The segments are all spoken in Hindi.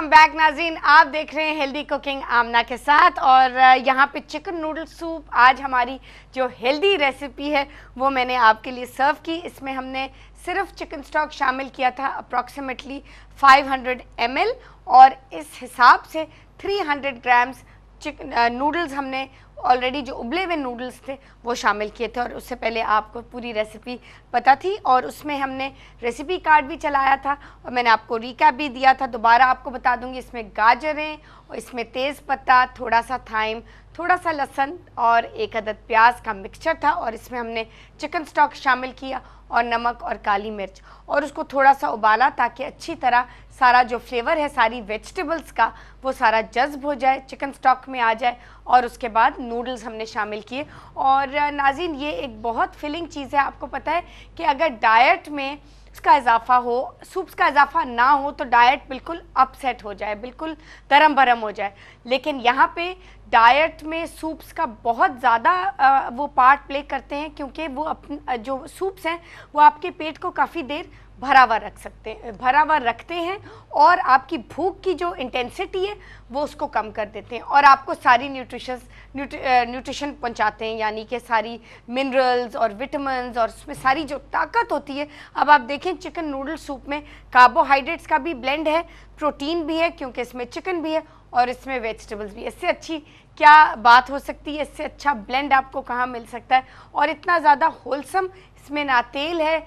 वेलकम बैक नाजीन आप देख रहे हैं हेल्दी कुकिंग आमना के साथ और यहाँ पे चिकन नूडल सूप आज हमारी जो हेल्दी रेसिपी है वो मैंने आपके लिए सर्व की इसमें हमने सिर्फ चिकन स्टॉक शामिल किया था अप्रॉक्सीमेटली 500 हंड्रेड और इस हिसाब से 300 ग्राम्स चिकन नूडल्स हमने ऑलरेडी जो उबले हुए नूडल्स थे वो शामिल किए थे और उससे पहले आपको पूरी रेसिपी पता थी और उसमें हमने रेसिपी कार्ड भी चलाया था और मैंने आपको रिकैप भी दिया था दोबारा आपको बता दूंगी इसमें गाजरें और इसमें तेज़पत्ता थोड़ा सा थाइम थोड़ा सा लहसन और एक अदद प्याज का मिक्सचर था और इसमें हमने चिकन स्टॉक शामिल किया और नमक और काली मिर्च और उसको थोड़ा सा उबाला ताकि अच्छी तरह सारा जो फ्लेवर है सारी वेजिटेबल्स का वो सारा जज्ब हो जाए चिकन स्टॉक में आ जाए और उसके बाद नूडल्स हमने शामिल किए और नाजिन ये एक बहुत फिलिंग चीज़ है आपको पता है कि अगर डाइट में इसका इजाफा हो सूप्स का इजाफा ना हो तो डाइट बिल्कुल अपसेट हो जाए बिल्कुल गरम भरम हो जाए लेकिन यहाँ पे डाइट में सूप्स का बहुत ज़्यादा वो पार्ट प्ले करते हैं क्योंकि वो अपन जो सूप्स हैं वो आपके पेट को काफ़ी देर भरा हुआ रख सकते हैं भरा हुआ रखते हैं और आपकी भूख की जो इंटेंसिटी है वो उसको कम कर देते हैं और आपको सारी न्यूट्रिशस न्यूट्रिशन पहुंचाते हैं यानी कि सारी मिनरल्स और विटामिन और उसमें सारी जो ताकत होती है अब आप देखें चिकन नूडल सूप में कार्बोहाइड्रेट्स का भी ब्लेंड है प्रोटीन भी है क्योंकि इसमें चिकन भी है और इसमें वेजिटेबल्स भी इससे अच्छी क्या बात हो सकती है इससे अच्छा ब्लेंड आपको कहाँ मिल सकता है और इतना ज़्यादा होलसम इसमें ना तेल है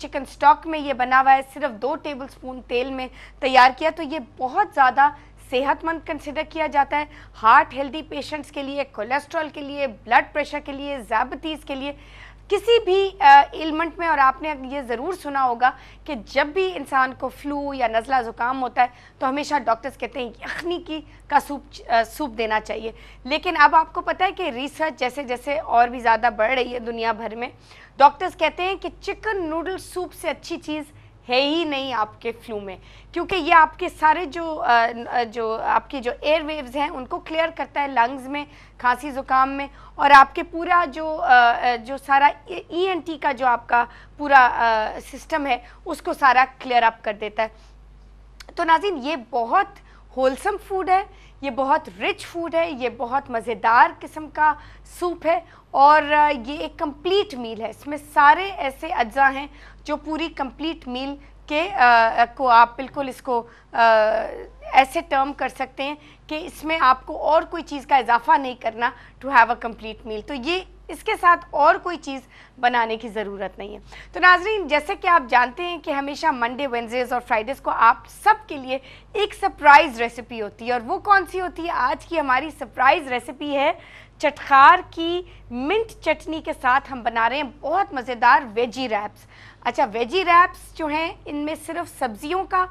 चिकन स्टॉक में ये बना हुआ है सिर्फ दो टेबलस्पून तेल में तैयार किया तो ये बहुत ज़्यादा सेहतमंद कंसिडर किया जाता है हार्ट हेल्दी पेशेंट्स के लिए कोलेस्ट्रॉल के लिए ब्लड प्रेशर के लिए जैबतीज़ के लिए किसी भी एलिमेंट में और आपने ये ज़रूर सुना होगा कि जब भी इंसान को फ्लू या नज़ला ज़ुकाम होता है तो हमेशा डॉक्टर्स कहते हैं यखनी की का सूप सूप देना चाहिए लेकिन अब आपको पता है कि रिसर्च जैसे जैसे और भी ज़्यादा बढ़ रही है दुनिया भर में डॉक्टर्स कहते हैं कि चिकन नूडल सूप से अच्छी चीज़ है ही नहीं आपके फ्लू में क्योंकि ये आपके सारे जो जो आपकी जो एयर वेव्स हैं उनको क्लियर करता है लंग्स में खांसी ज़ुकाम में और आपके पूरा जो जो सारा ईएनटी e, e का जो आपका पूरा सिस्टम है उसको सारा क्लियर अप कर देता है तो नाजिन ये बहुत होलसम फूड है ये बहुत रिच फूड है ये बहुत मज़ेदार किस्म का सूप है और ये एक कंप्लीट मील है इसमें सारे ऐसे अज्जा हैं जो पूरी कंप्लीट मील के आ, को आप बिल्कुल इसको आ, ऐसे टर्म कर सकते हैं कि इसमें आपको और कोई चीज़ का इजाफा नहीं करना to have a complete meal तो ये इसके साथ और कोई चीज़ बनाने की ज़रूरत नहीं है तो नाजरीन जैसे कि आप जानते हैं कि हमेशा मंडे वेंजेज़ और फ्राइडेज़ को आप सब के लिए एक सरप्राइज़ रेसिपी होती है और वो कौन सी होती है आज की हमारी सरप्राइज़ रेसिपी है चटखार की मिंट चटनी के साथ हम बना रहे हैं बहुत मज़ेदार वेजी रैप्स अच्छा वेजी रैप्स जो हैं इनमें सिर्फ सब्जियों का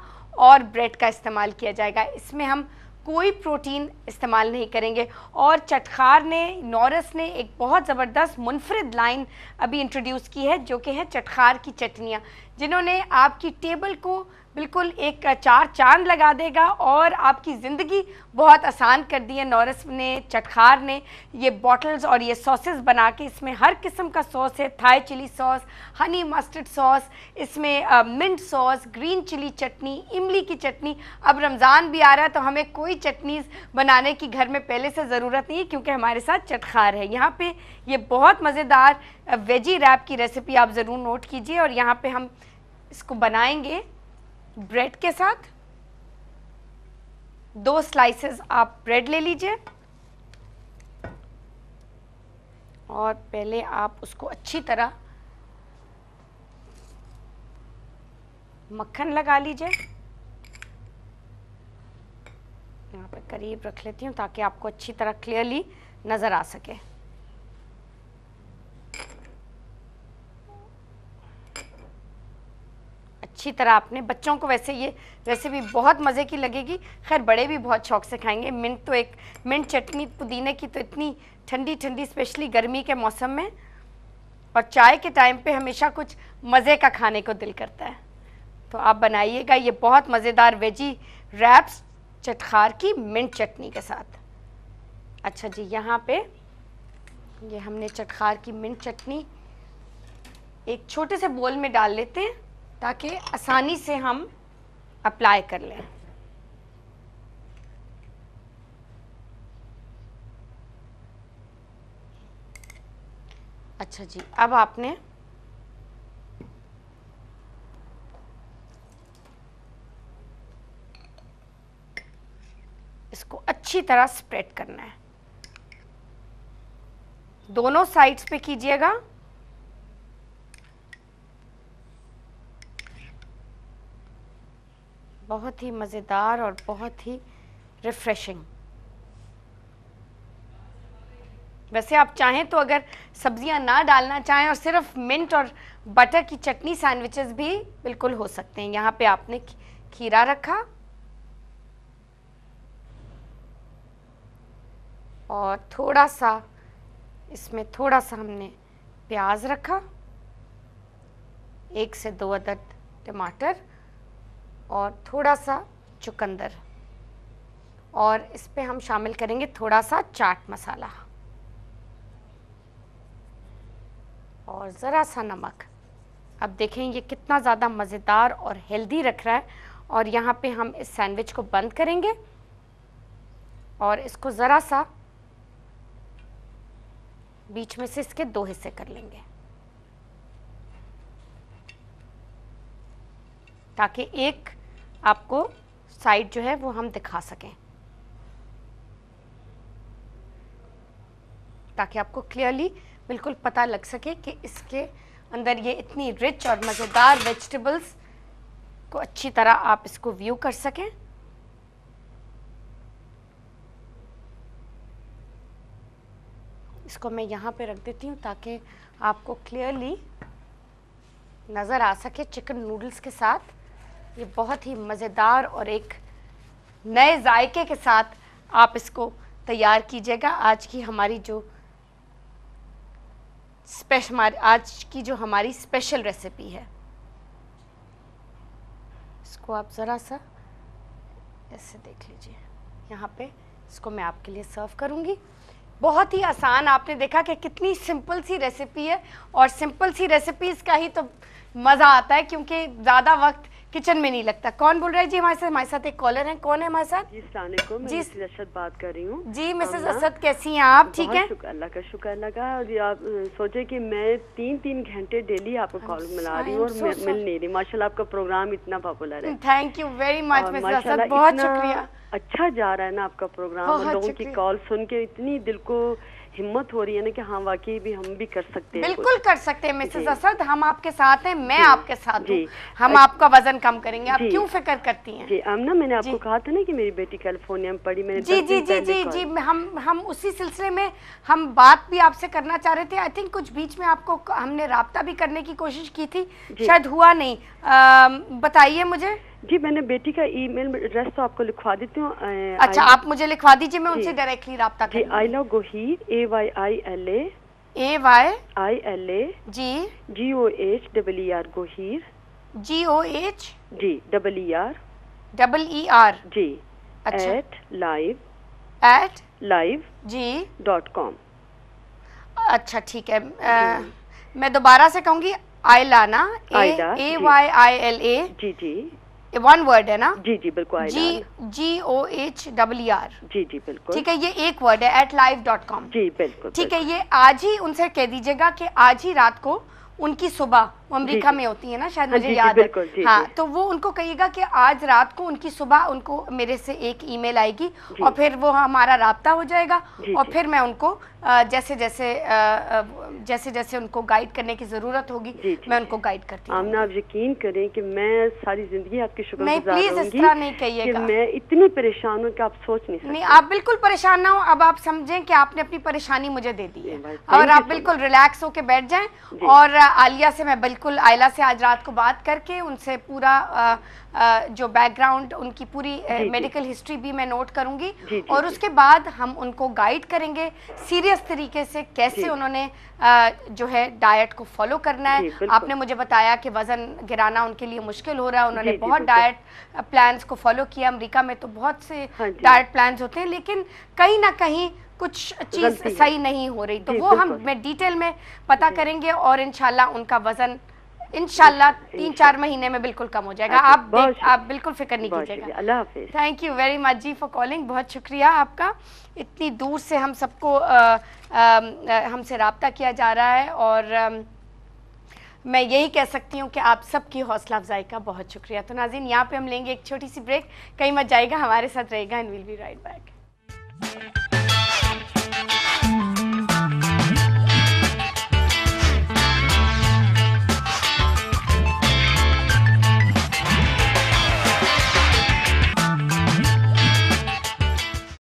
और ब्रेड का इस्तेमाल किया जाएगा इसमें हम कोई प्रोटीन इस्तेमाल नहीं करेंगे और चटखार ने नॉरस ने एक बहुत ज़बरदस्त मुनफरद लाइन अभी इंट्रोड्यूस की है जो कि है चटखार की चटनियाँ जिन्होंने आपकी टेबल को बिल्कुल एक चार चांद लगा देगा और आपकी ज़िंदगी बहुत आसान कर दी है नॉरस ने चटखार ने ये बॉटल्स और ये सॉसेस बना के इसमें हर किस्म का सॉस है Thai chilli sauce honey mustard sauce इसमें mint sauce green chilli chutney इमली की चटनी अब रमज़ान भी आ रहा है तो हमें कोई चटनीज़ बनाने की घर में पहले से ज़रूरत नहीं है क्योंकि हमारे साथ चटखार है यहाँ पर ये बहुत मज़ेदार वेजी रैप की रेसिपी आप ज़रूर नोट कीजिए और यहाँ पर हम इसको बनाएंगे ब्रेड के साथ दो स्लाइसेस आप ब्रेड ले लीजिए और पहले आप उसको अच्छी तरह मक्खन लगा लीजिए यहाँ पर करीब रख लेती हूँ ताकि आपको अच्छी तरह क्लियरली नज़र आ सके अच्छी तरह आपने बच्चों को वैसे ये रेसिपी बहुत मज़े की लगेगी खैर बड़े भी बहुत शौक से खाएंगे मिंट तो एक मिंट चटनी पुदीने की तो इतनी ठंडी ठंडी स्पेशली गर्मी के मौसम में और चाय के टाइम पे हमेशा कुछ मज़े का खाने को दिल करता है तो आप बनाइएगा ये बहुत मज़ेदार वेजी रैप्स चटखार की मिंट चटनी के साथ अच्छा जी यहाँ पर ये हमने चटखार की मिंट चटनी एक छोटे से बोल में डाल लेते हैं ताकि आसानी से हम अप्लाई कर लें अच्छा जी अब आपने इसको अच्छी तरह स्प्रेड करना है दोनों साइड्स पे कीजिएगा बहुत ही मज़ेदार और बहुत ही रिफ़्रेशिंग वैसे आप चाहें तो अगर सब्जियां ना डालना चाहें और सिर्फ मिंट और बटर की चटनी सैंडविचेस भी बिल्कुल हो सकते हैं यहाँ पे आपने खीरा रखा और थोड़ा सा इसमें थोड़ा सा हमने प्याज रखा एक से दो अदद टमाटर और थोड़ा सा चुकंदर और इस पर हम शामिल करेंगे थोड़ा सा चाट मसाला और ज़रा सा नमक अब देखें ये कितना ज़्यादा मज़ेदार और हेल्दी रख रहा है और यहाँ पे हम इस सैंडविच को बंद करेंगे और इसको ज़रा सा बीच में से इसके दो हिस्से कर लेंगे ताकि एक आपको साइड जो है वो हम दिखा सकें ताकि आपको क्लियरली बिल्कुल पता लग सके कि इसके अंदर ये इतनी रिच और मज़ेदार वेजिटेबल्स को अच्छी तरह आप इसको व्यू कर सकें इसको मैं यहाँ पे रख देती हूँ ताकि आपको क्लियरली नज़र आ सके चिकन नूडल्स के साथ ये बहुत ही मज़ेदार और एक नए जायके के साथ आप इसको तैयार कीजिएगा आज की हमारी जो स्पेश आज की जो हमारी स्पेशल रेसिपी है इसको आप ज़रा सा ऐसे देख लीजिए यहाँ पे इसको मैं आपके लिए सर्व करूँगी बहुत ही आसान आपने देखा कि कितनी सिंपल सी रेसिपी है और सिंपल सी रेसिपीज़ का ही तो मज़ा आता है क्योंकि ज़्यादा वक्त किचन में नहीं लगता कौन बोल रहा है जी हमारे साथ हमारे साथ एक कॉलर है कौन है हमारे साथ जी मैं असद बात कर रही हूँ जी मिसेज असद कैसी हैं आप ठीक है अल्लाह का शुक्र लगा और आप सोचे कि मैं तीन तीन घंटे डेली आपको कॉल मिला रही हूँ और मिल नहीं रही माशाल्लाह आपका प्रोग्राम इतना पॉपुलर है thank you very much Asad बहुत शुक्रिया अच्छा जा रहा है ना आपका प्रोग्राम लोगों की कॉल सुन के इतनी दिल को हिम्मत हो रही है ना कि हाँ वाकई भी हम भी कर सकते हैं बिल्कुल कर सकते हैं मिसेस असद हम आपके साथ हैं मैं आपके साथ हूँ हम आपका वजन कम करेंगे आप क्यों फिक्र करती हैं जी हम ना मैंने आपको कहा था ना कि मेरी बेटी कैलिफोर्निया में पढ़ी मैंने जी जी जी जी जी हम हम उसी सिलसिले में हम बात भी आपसे करना चाह रहे थे आई थिंक कुछ बीच में आपको हमने रबता भी करने की कोशिश की थी शायद हुआ नहीं बताइए मुझे जी मैंने बेटी का ईमेल एड्रेस तो आपको लिखवा देती हूँ अच्छा आप मुझे लिखवा दीजिए मैं उनसे डायरेक्टली रहा जी I love Goheer A Y I L A A Y I L A G e G O H double E R Goheer G O अच्छा। H G double E R double E R G at live at live G dot com अच्छा ठीक है आ, मैं दोबारा से कहूँगी लाना A Y I L A G जी वन वर्ड है ना जी जी बिल्कुल जी जी O H double R G जी बिल्कुल ठीक है ये एक वर्ड है एट लाइव डॉट कॉम जी बिल्कुल ठीक है ये आज ही उनसे कह दीजिएगा कि आज ही रात को उनकी सुबह वो में होती है ना शायद हाँ, मुझे याद है हाँ तो वो उनको कहिएगा कि आज रात को उनकी सुबह उनको मेरे से एक ईमेल आएगी और फिर वो हमारा रबता हो जाएगा और फिर मैं उनको जैसे जैसे जैसे जैसे उनको गाइड करने की ज़रूरत होगी मैं उनको गाइड करती हूँ आप यकीन करें कि मैं सारी ज़िंदगी आपकी शुक्रगुजार प्लीज़ इस तरह नहीं कहिएगा मैं इतनी परेशान हूँ कि आप सोच नहीं सकते नहीं आप बिल्कुल परेशान ना हो अब आप समझें कि आपने अपनी परेशानी मुझे दे दी है और आप बिल्कुल रिलैक्स होकर बैठ जाए और आलिया से मैं बिल्कुल आयला से आज रात को बात करके उनसे पूरा आ, आ, जो बैकग्राउंड उनकी पूरी जी, मेडिकल हिस्ट्री भी मैं नोट करूंगी जी, और उसके बाद हम उनको गाइड करेंगे सीरियस तरीके से कैसे उन्होंने आ, जो है डाइट को फॉलो करना है आपने मुझे बताया कि वज़न गिराना उनके लिए मुश्किल हो रहा है उन्होंने बहुत डाइट प्लान्स को फॉलो किया अमरीका में तो बहुत से डाइट हाँ प्लान्स होते हैं लेकिन कहीं ना कहीं कुछ चीज़ सही नहीं हो रही तो वो हम डिटेल में पता करेंगे और इनशाला उनका वज़न इनशाला तीन चार महीने में बिल्कुल कम हो जाएगा अच्छा, आप आप बिल्कुल फिक्र नहीं कीजिएगा थैंक यू वेरी मच जी फॉर कॉलिंग बहुत शुक्रिया आपका इतनी दूर से हम सबको हमसे रबता किया जा रहा है और आ, मैं यही कह सकती हूँ कि आप सबकी हौसला अफजाई का बहुत शुक्रिया तो नाजीन यहाँ पे हम लेंगे एक छोटी सी ब्रेक कहीं मत जाएगा हमारे साथ रहेगा and will be right back